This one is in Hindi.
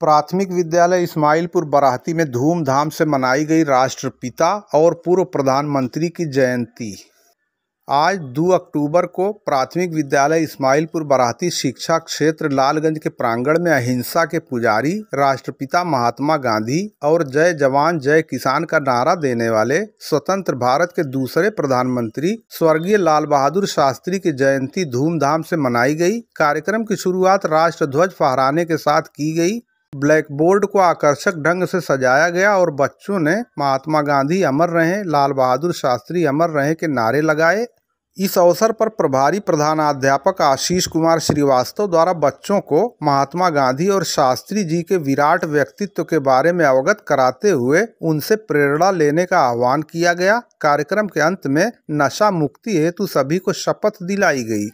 प्राथमिक विद्यालय इस्माइलपुर बराहती में धूमधाम से मनाई गई राष्ट्रपिता और पूर्व प्रधानमंत्री की जयंती आज 2 अक्टूबर को प्राथमिक विद्यालय इस्माइलपुर बराहती शिक्षा क्षेत्र लालगंज के प्रांगण में अहिंसा के पुजारी राष्ट्रपिता महात्मा गांधी और जय जवान जय किसान का नारा देने वाले स्वतंत्र भारत के दूसरे प्रधानमंत्री स्वर्गीय लाल बहादुर शास्त्री की जयंती धूमधाम से मनाई गई कार्यक्रम की शुरुआत राष्ट्र ध्वज फहराने के साथ की गई ब्लैक बोर्ड को आकर्षक ढंग से सजाया गया और बच्चों ने महात्मा गांधी अमर रहे लाल बहादुर शास्त्री अमर रहे के नारे लगाए इस अवसर पर प्रभारी प्रधानाध्यापक आशीष कुमार श्रीवास्तव द्वारा बच्चों को महात्मा गांधी और शास्त्री जी के विराट व्यक्तित्व के बारे में अवगत कराते हुए उनसे प्रेरणा लेने का आह्वान किया गया कार्यक्रम के अंत में नशा मुक्ति हेतु सभी को शपथ दिलाई गई